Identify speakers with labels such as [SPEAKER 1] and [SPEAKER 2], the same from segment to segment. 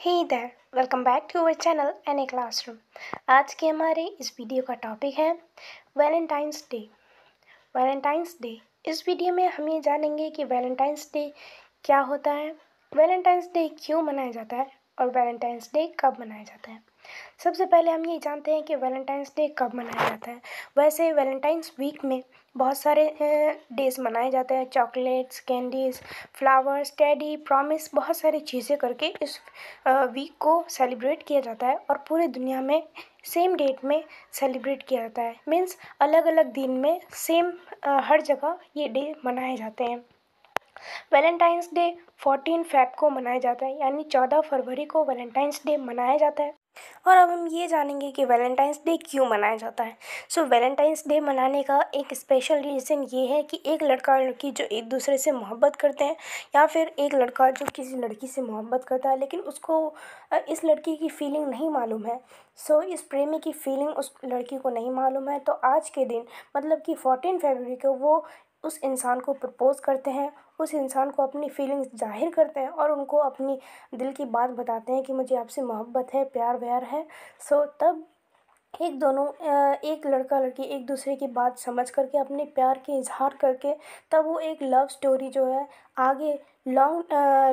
[SPEAKER 1] हे इधर welcome back to our channel N A classroom आज के हमारे इस वीडियो का टॉपिक है वैलेंटाइंस डे वैलेंटाइंस डे इस वीडियो में हम ये जानेंगे कि वैलेंटाइंस डे क्या होता है वैलेंटाइंस डे क्यों मनाया जाता है और वैलेंटाइंस डे कब मनाया जाता है सबसे पहले हम ये जानते हैं कि वैलेंटाइंस डे कब मनाया जाता है वैसे वैलेंटाइंस वीक में बहुत सारे डेज मनाए जाते हैं chocolates candies flowers teddy promise बहुत सारी चीज़ें करके इस वीक को सेलिब्रेट किया जाता है और पूरे दुनिया में सेम डेट में सेलिब्रेट किया जाता है मीन्स अलग अलग दिन में सेम हर जगह ये डे मनाए जाते हैं वैलेंटाइंस डे 14 फेब को मनाया जाता है यानी 14 फरवरी को वैलेंटाइंस डे मनाया जाता है और अब हम ये जानेंगे कि वैलेंटाइंस डे क्यों मनाया जाता है सो वैलेंटाइंस डे मनाने का एक स्पेशल रीज़न ये है कि एक लड़का और लड़की जो एक दूसरे से मोहब्बत करते हैं या फिर एक लड़का जो किसी लड़की से मोहब्बत करता है लेकिन उसको इस लड़की की फीलिंग नहीं मालूम है सो इस प्रेमी की फीलिंग उस लड़की को नहीं मालूम है तो आज के दिन मतलब कि फोर्टीन फेबर को वो उस इंसान को प्रपोज़ करते हैं उस इंसान को अपनी फ़ीलिंग्स ज़ाहिर करते हैं और उनको अपनी दिल की बात बताते हैं कि मुझे आपसे मोहब्बत है प्यार व्यार है सो तब एक दोनों एक लड़का लड़की एक दूसरे की बात समझ करके अपने प्यार के इजहार करके तब वो एक लव स्टोरी जो है आगे लॉन्ग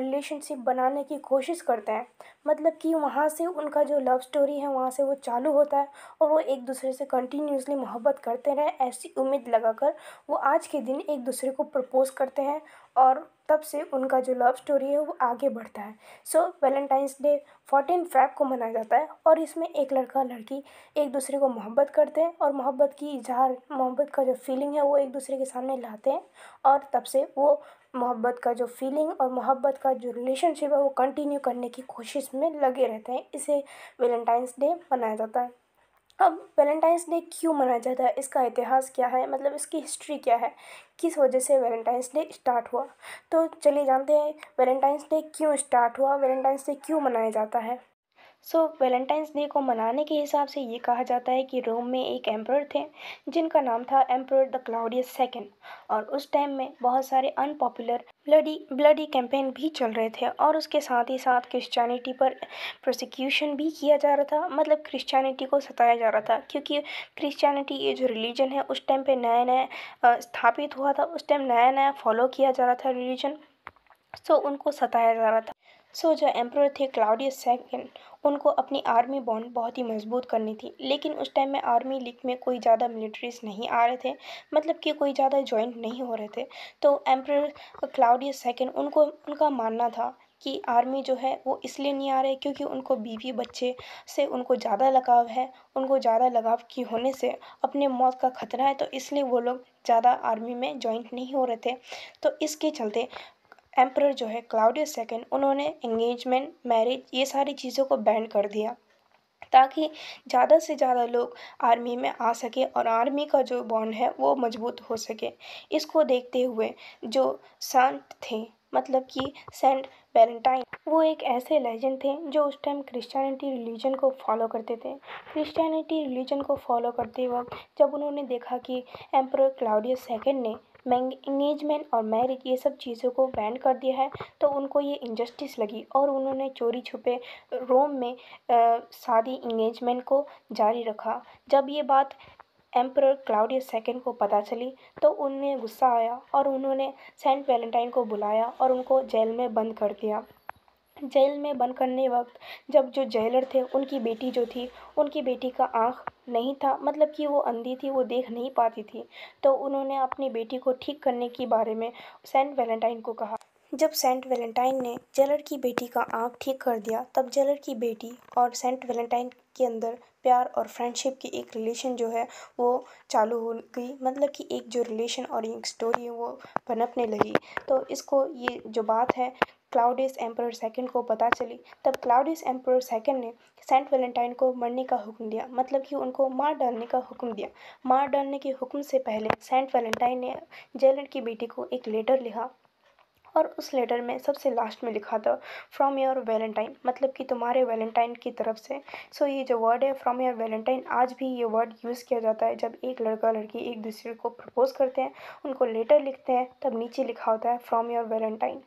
[SPEAKER 1] रिलेशनशिप uh, बनाने की कोशिश करते हैं मतलब कि वहाँ से उनका जो लव स्टोरी है वहाँ से वो चालू होता है और वो एक दूसरे से कंटिन्यूसली मोहब्बत करते रहे ऐसी उम्मीद लगाकर वो आज के दिन एक दूसरे को प्रपोज़ करते हैं और तब से उनका जो लव स्टोरी है वो आगे बढ़ता है so Valentine's day fourteen Feb को मनाया जाता है और इसमें एक लड़का लड़की एक दूसरे को मोहब्बत करते हैं और मोहब्बत की इजहार मोहब्बत का जो फीलिंग है वो एक दूसरे के सामने लाते हैं और तब से वो मोहब्बत का जो फीलिंग और मोहब्बत का जो रिलेशनशिप है वो कंटिन्यू करने की कोशिश में लगे रहते हैं इसे वैलेंटाइंस डे मनाया जाता है अब वैलेंटाइंस डे क्यों मनाया जाता है इसका इतिहास क्या है मतलब इसकी हिस्ट्री क्या है किस वजह से वैलेंटाइंस डे स्टार्ट हुआ तो चलिए जानते हैं वैलेंटाइंस डे क्यों स्टार्ट हुआ वैलेंटाइंस डे क्यों मनाया जाता है सो वैलेंटाइंस डे को मनाने के हिसाब से ये कहा जाता है कि रोम में एक एम्प्रोर थे जिनका नाम था एम्प्रोर द क्लाउडियस सेकेंड और उस टाइम में बहुत सारे अनपॉपुलर ब्लडी ब्लडी कैंपेन भी चल रहे थे और उसके साथ ही साथ क्रिश्चियनिटी पर प्रोसिक्यूशन भी किया जा रहा था मतलब क्रिश्चियनिटी को सताया जा रहा था क्योंकि क्रिश्चियनिटी ये जो रिलीजन है उस टाइम पे नया नया स्थापित हुआ था उस टाइम नया नया फॉलो किया जा रहा था रिलीजन सो so, उनको सताया जा रहा था सो जो एम्प्रोर थे क्लाउडियस सेकेंड उनको अपनी आर्मी बॉन्ड बहुत ही मजबूत करनी थी लेकिन उस टाइम में आर्मी लीग में कोई ज़्यादा मिलिट्रीज नहीं आ रहे थे मतलब कि कोई ज़्यादा ज्वाइंट नहीं हो रहे थे तो एम्प्रोर क्लाउडियस सेकेंड उनको उनका मानना था कि आर्मी जो है वो इसलिए नहीं आ रहे क्योंकि उनको बीवी बच्चे से उनको ज़्यादा लगाव है उनको ज़्यादा लगाव की होने से अपने मौत का खतरा है तो इसलिए वो लोग ज़्यादा आर्मी में ज्वाइंट नहीं हो रहे थे तो इसके चलते एम्प्रर जो है क्लाउडियस सेकेंड उन्होंने इंगेजमेंट मैरिज ये सारी चीज़ों को बैन कर दिया ताकि ज़्यादा से ज़्यादा लोग आर्मी में आ सके और आर्मी का जो बॉन्ड है वो मजबूत हो सके इसको देखते हुए जो शांत थे मतलब कि सेंट वैलेंटाइन वो एक ऐसे लेजेंड थे जो उस टाइम क्रिश्चियनिटी रिलीजन को फॉलो करते थे क्रिश्चियनिटी रिलीजन को फॉलो करते वक्त जब उन्होंने देखा कि एम्पर क्लाउडियस सेकेंड ने इंगेजमेंट और मैरिज ये सब चीज़ों को बैन कर दिया है तो उनको ये इंजस्टिस लगी और उन्होंने चोरी छुपे रोम में शादी इंगेजमेंट को जारी रखा जब ये बात एम्परर क्लाउडियस सेकेंड को पता चली तो उनमें गुस्सा आया और उन्होंने सेंट वैलेंटाइन को बुलाया और उनको जेल में बंद कर दिया जेल में बंद करने वक्त जब जो जेलर थे उनकी बेटी जो थी उनकी बेटी का आँख नहीं था मतलब कि वो अंधी थी वो देख नहीं पाती थी तो उन्होंने अपनी बेटी को ठीक करने के बारे में सेंट वैलेंटाइन को कहा जब सेंट वैलेंटाइन ने जेलर की बेटी का आँख ठीक कर दिया तब जेलर की बेटी और सेंट वैलेंटाइन के अंदर प्यार और फ्रेंडशिप की एक रिलेशन जो है वो चालू हो गई मतलब कि एक जो रिलेशन और एक स्टोरी है वो बनपने लगी तो इसको ये जो बात है क्लाउडियस एम्पर सेकंड को पता चली तब क्लाउडियस एम्पर सेकंड ने सेंट वैलेंटाइन को मरने का हुक्म दिया मतलब कि उनको मार डालने का हुक्म दिया मार डालने के हुक्म से पहले सेंट वैलेंटाइन ने जेलर की बेटी को एक लेटर लिखा और उस लेटर में सबसे लास्ट में लिखा था फ्रॉम योर वैलेंटाइन मतलब कि तुम्हारे वैलेंटाइन की तरफ से सो so, ये जो वर्ड है फ्रॉम योर वैलेंटाइन आज भी ये वर्ड यूज़ किया जाता है जब एक लड़का लड़की एक दूसरे को प्रपोज़ करते हैं उनको लेटर लिखते हैं तब नीचे लिखा होता है फ्रॉम योर वैलेंटाइन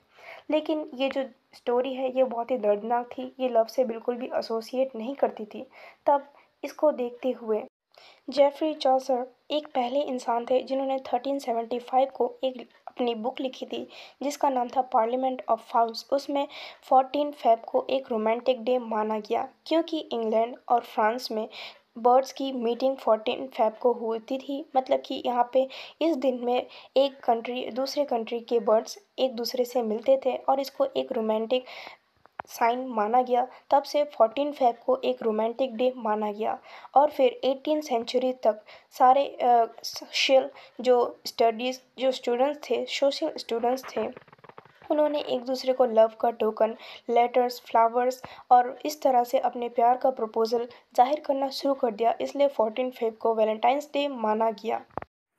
[SPEAKER 1] लेकिन ये जो स्टोरी है ये बहुत ही दर्दनाक थी ये लव से बिल्कुल भी एसोसिएट नहीं करती थी तब इसको देखते हुए जेफरी चौसर एक पहले इंसान थे जिन्होंने 1375 को एक अपनी बुक लिखी थी जिसका नाम था पार्लियामेंट ऑफ फाउल्स उसमें फोर्टीन फेब को एक रोमांटिक डे माना गया क्योंकि इंग्लैंड और फ्रांस में बर्ड्स की मीटिंग फोर्टीन फेब को होती थी मतलब कि यहाँ पे इस दिन में एक कंट्री दूसरे कंट्री के बर्ड्स एक दूसरे से मिलते थे और इसको एक रोमांटिक साइन माना गया तब से फोर्टीन फेब को एक रोमांटिक डे माना गया और फिर एटीन सेंचुरी तक सारे सोशल जो स्टडीज़ जो स्टूडेंट्स थे सोशल स्टूडेंट्स थे उन्होंने एक दूसरे को लव का टोकन लेटर्स फ्लावर्स और इस तरह से अपने प्यार का प्रपोज़ल जाहिर करना शुरू कर दिया इसलिए फोर्टीन फेब को वैलेंटाइंस डे माना गया